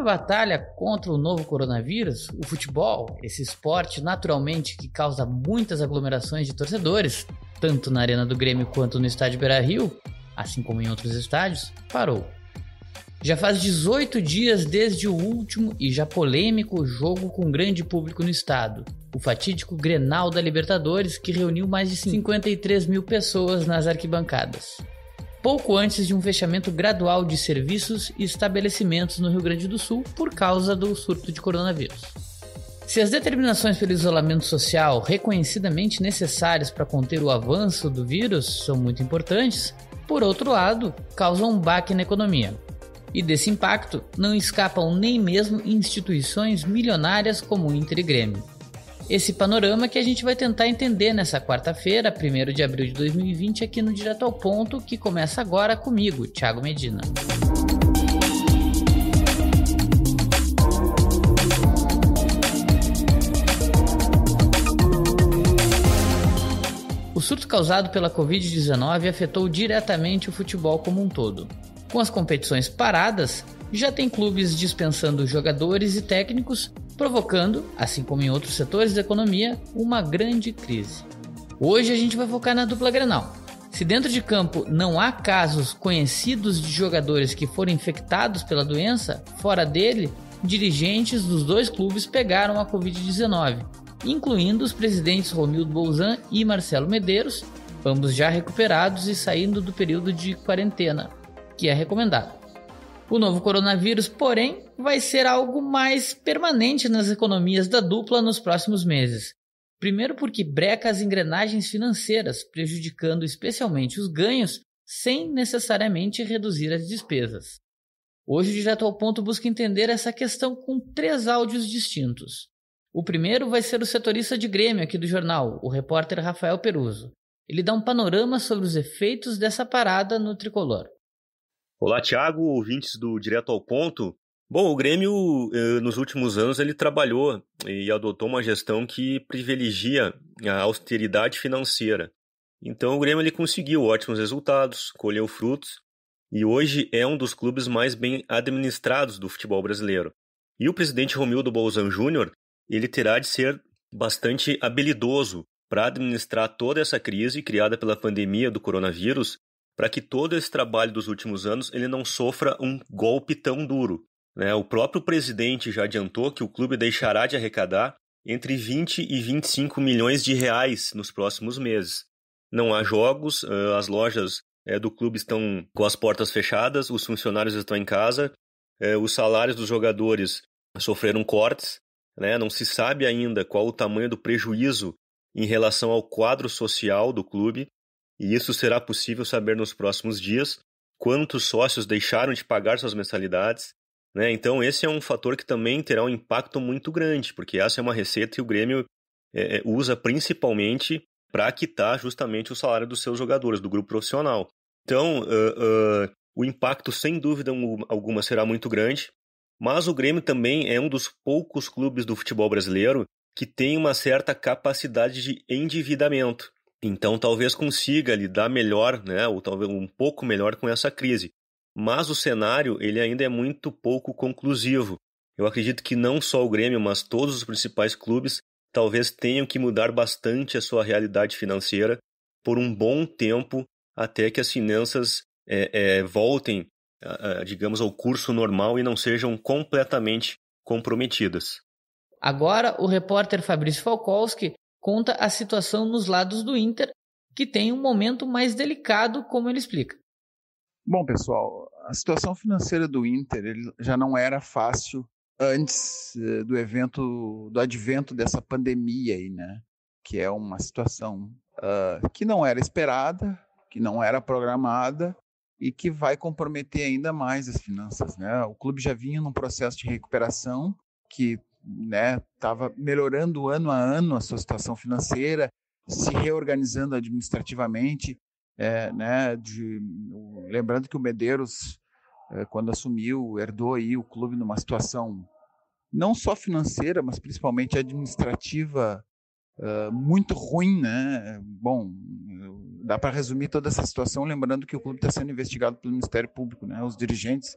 Na batalha contra o novo coronavírus, o futebol, esse esporte naturalmente que causa muitas aglomerações de torcedores, tanto na Arena do Grêmio quanto no estádio Beira Rio, assim como em outros estádios, parou. Já faz 18 dias desde o último e já polêmico jogo com grande público no estado, o fatídico Grenal da Libertadores, que reuniu mais de 53 mil pessoas nas arquibancadas pouco antes de um fechamento gradual de serviços e estabelecimentos no Rio Grande do Sul por causa do surto de coronavírus. Se as determinações pelo isolamento social, reconhecidamente necessárias para conter o avanço do vírus, são muito importantes, por outro lado, causam um baque na economia. E desse impacto não escapam nem mesmo instituições milionárias como o Inter e Grêmio esse panorama que a gente vai tentar entender nessa quarta-feira, 1 de abril de 2020, aqui no Direto ao Ponto, que começa agora comigo, Thiago Medina. O surto causado pela Covid-19 afetou diretamente o futebol como um todo. Com as competições paradas, já tem clubes dispensando jogadores e técnicos provocando, assim como em outros setores da economia, uma grande crise. Hoje a gente vai focar na dupla Grenal. Se dentro de campo não há casos conhecidos de jogadores que foram infectados pela doença, fora dele, dirigentes dos dois clubes pegaram a Covid-19, incluindo os presidentes Romildo Bolzan e Marcelo Medeiros, ambos já recuperados e saindo do período de quarentena, que é recomendado. O novo coronavírus, porém, vai ser algo mais permanente nas economias da dupla nos próximos meses. Primeiro, porque breca as engrenagens financeiras, prejudicando especialmente os ganhos, sem necessariamente reduzir as despesas. Hoje, o Direto ao Ponto busca entender essa questão com três áudios distintos. O primeiro vai ser o setorista de Grêmio aqui do jornal, o repórter Rafael Peruso. Ele dá um panorama sobre os efeitos dessa parada no tricolor. Olá, Thiago, ouvintes do Direto ao Ponto. Bom, o Grêmio, eh, nos últimos anos, ele trabalhou e adotou uma gestão que privilegia a austeridade financeira. Então, o Grêmio ele conseguiu ótimos resultados, colheu frutos e hoje é um dos clubes mais bem administrados do futebol brasileiro. E o presidente Romildo Bolzan Júnior, ele terá de ser bastante habilidoso para administrar toda essa crise criada pela pandemia do coronavírus para que todo esse trabalho dos últimos anos ele não sofra um golpe tão duro. Né? O próprio presidente já adiantou que o clube deixará de arrecadar entre 20 e 25 milhões de reais nos próximos meses. Não há jogos, as lojas eh, do clube estão com as portas fechadas, os funcionários estão em casa, eh, os salários dos jogadores sofreram cortes, né? não se sabe ainda qual o tamanho do prejuízo em relação ao quadro social do clube e isso será possível saber nos próximos dias quantos sócios deixaram de pagar suas mensalidades. Né? Então, esse é um fator que também terá um impacto muito grande, porque essa é uma receita que o Grêmio é, é usa principalmente para quitar justamente o salário dos seus jogadores, do grupo profissional. Então, uh, uh, o impacto, sem dúvida alguma, será muito grande, mas o Grêmio também é um dos poucos clubes do futebol brasileiro que tem uma certa capacidade de endividamento. Então talvez consiga lidar melhor, né, ou talvez um pouco melhor com essa crise. Mas o cenário ele ainda é muito pouco conclusivo. Eu acredito que não só o Grêmio, mas todos os principais clubes talvez tenham que mudar bastante a sua realidade financeira por um bom tempo até que as finanças é, é, voltem, a, a, digamos, ao curso normal e não sejam completamente comprometidas. Agora, o repórter Fabrício Falkowski conta a situação nos lados do Inter, que tem um momento mais delicado, como ele explica. Bom, pessoal, a situação financeira do Inter já não era fácil antes eh, do evento, do advento dessa pandemia aí, né? Que é uma situação uh, que não era esperada, que não era programada e que vai comprometer ainda mais as finanças, né? O clube já vinha num processo de recuperação que né, estava melhorando ano a ano a sua situação financeira, se reorganizando administrativamente, é, né, de, lembrando que o Medeiros, é, quando assumiu, herdou aí o clube numa situação não só financeira, mas principalmente administrativa é, muito ruim, né? Bom, dá para resumir toda essa situação lembrando que o clube está sendo investigado pelo Ministério Público, né? Os dirigentes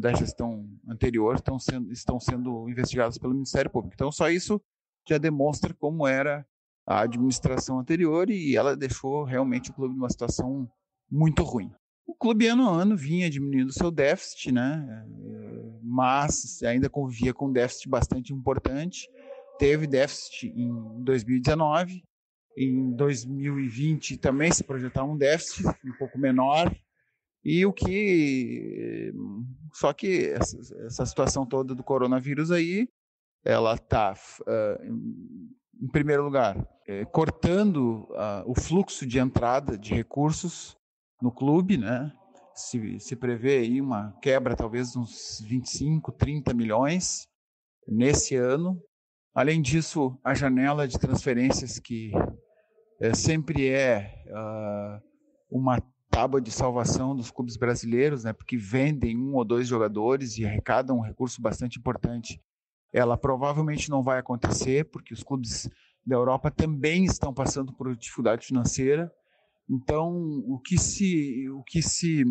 da gestão anterior estão sendo, estão sendo investigadas pelo Ministério Público. Então, só isso já demonstra como era a administração anterior e ela deixou realmente o clube numa situação muito ruim. O clube ano a ano vinha diminuindo seu déficit, né? É, mas ainda convivia com um déficit bastante importante. Teve déficit em 2019, em 2020 também se projetar um déficit um pouco menor, e o que. Só que essa, essa situação toda do coronavírus aí, ela está, uh, ah, em primeiro lugar, eh, cortando uh, o fluxo de entrada de recursos no clube, né? Se, se prevê aí uma quebra talvez de uns 25, 30 milhões nesse ano. Além disso, a janela de transferências que é, sempre é uh, uma tábua de salvação dos clubes brasileiros, né, porque vendem um ou dois jogadores e arrecadam um recurso bastante importante. Ela provavelmente não vai acontecer, porque os clubes da Europa também estão passando por dificuldade financeira. Então, o que se, o que se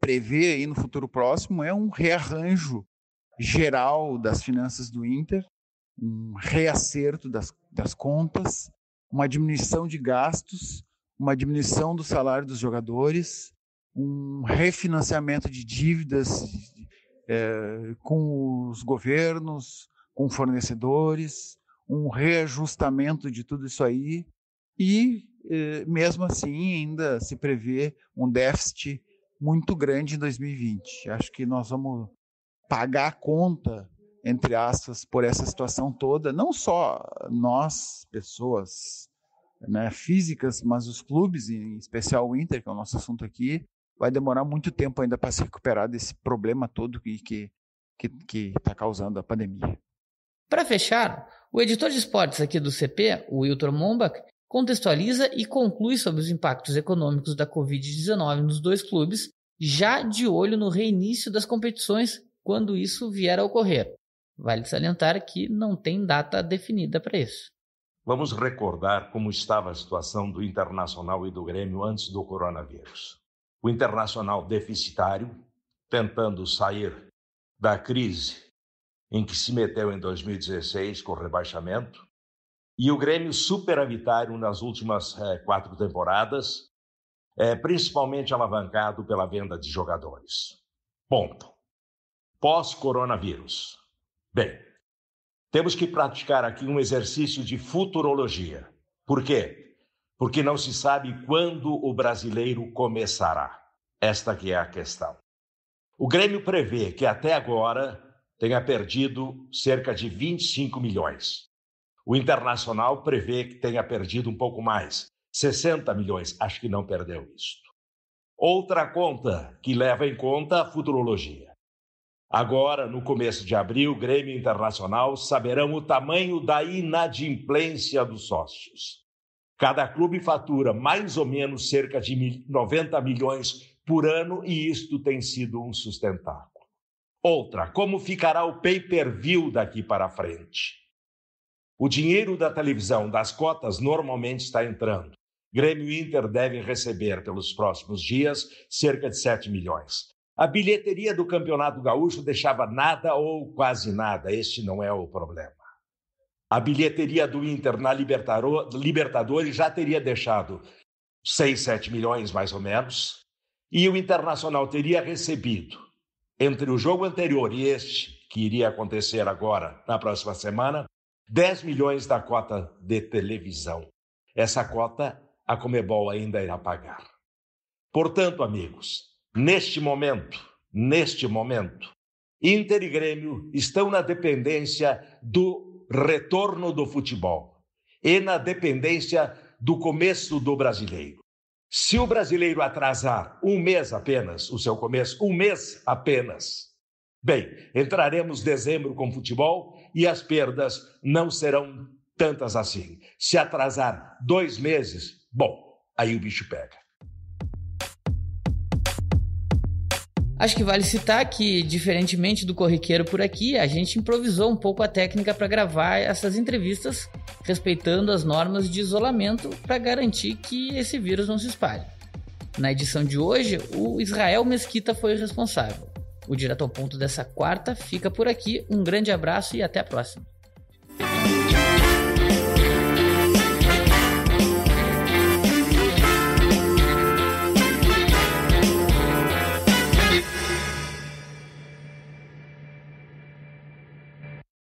prevê aí no futuro próximo é um rearranjo geral das finanças do Inter, um reacerto das, das contas, uma diminuição de gastos, uma diminuição do salário dos jogadores, um refinanciamento de dívidas é, com os governos, com fornecedores, um reajustamento de tudo isso aí e é, mesmo assim ainda se prevê um déficit muito grande em 2020. Acho que nós vamos pagar a conta entre aspas por essa situação toda, não só nós pessoas né, físicas, mas os clubes, em especial o Inter, que é o nosso assunto aqui, vai demorar muito tempo ainda para se recuperar desse problema todo que está que, que tá causando a pandemia. Para fechar, o editor de esportes aqui do CP, o Wilton Mombach, contextualiza e conclui sobre os impactos econômicos da Covid-19 nos dois clubes, já de olho no reinício das competições quando isso vier a ocorrer. Vale salientar que não tem data definida para isso. Vamos recordar como estava a situação do Internacional e do Grêmio antes do coronavírus. O Internacional deficitário, tentando sair da crise em que se meteu em 2016 com o rebaixamento, e o Grêmio superavitário nas últimas eh, quatro temporadas, é principalmente alavancado pela venda de jogadores. Ponto. Pós-coronavírus. Bem, temos que praticar aqui um exercício de futurologia. Por quê? Porque não se sabe quando o brasileiro começará. Esta que é a questão. O Grêmio prevê que até agora tenha perdido cerca de 25 milhões. O Internacional prevê que tenha perdido um pouco mais, 60 milhões. Acho que não perdeu isso. Outra conta que leva em conta a futurologia. Agora, no começo de abril, o Grêmio Internacional saberão o tamanho da inadimplência dos sócios. Cada clube fatura mais ou menos cerca de 90 milhões por ano e isto tem sido um sustentáculo. Outra, como ficará o pay-per-view daqui para frente? O dinheiro da televisão, das cotas, normalmente está entrando. Grêmio Inter deve receber pelos próximos dias cerca de 7 milhões. A bilheteria do Campeonato Gaúcho deixava nada ou quase nada, este não é o problema. A bilheteria do Inter na Libertadores já teria deixado 6, 7 milhões mais ou menos, e o Internacional teria recebido, entre o jogo anterior e este, que iria acontecer agora, na próxima semana, 10 milhões da cota de televisão. Essa cota a Comebol ainda irá pagar. Portanto, amigos, neste momento, neste momento, Inter e Grêmio estão na dependência do retorno do futebol e na dependência do começo do brasileiro. Se o brasileiro atrasar um mês apenas, o seu começo, um mês apenas, bem, entraremos dezembro com futebol e as perdas não serão tantas assim. Se atrasar dois meses, bom, aí o bicho pega. Acho que vale citar que, diferentemente do corriqueiro por aqui, a gente improvisou um pouco a técnica para gravar essas entrevistas, respeitando as normas de isolamento para garantir que esse vírus não se espalhe. Na edição de hoje, o Israel Mesquita foi o responsável. O Direto ao Ponto dessa quarta fica por aqui. Um grande abraço e até a próxima.